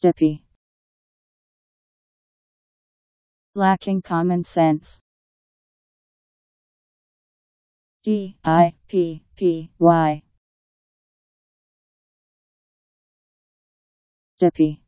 Dippy. Lacking common sense. D I P P Y. Dippy.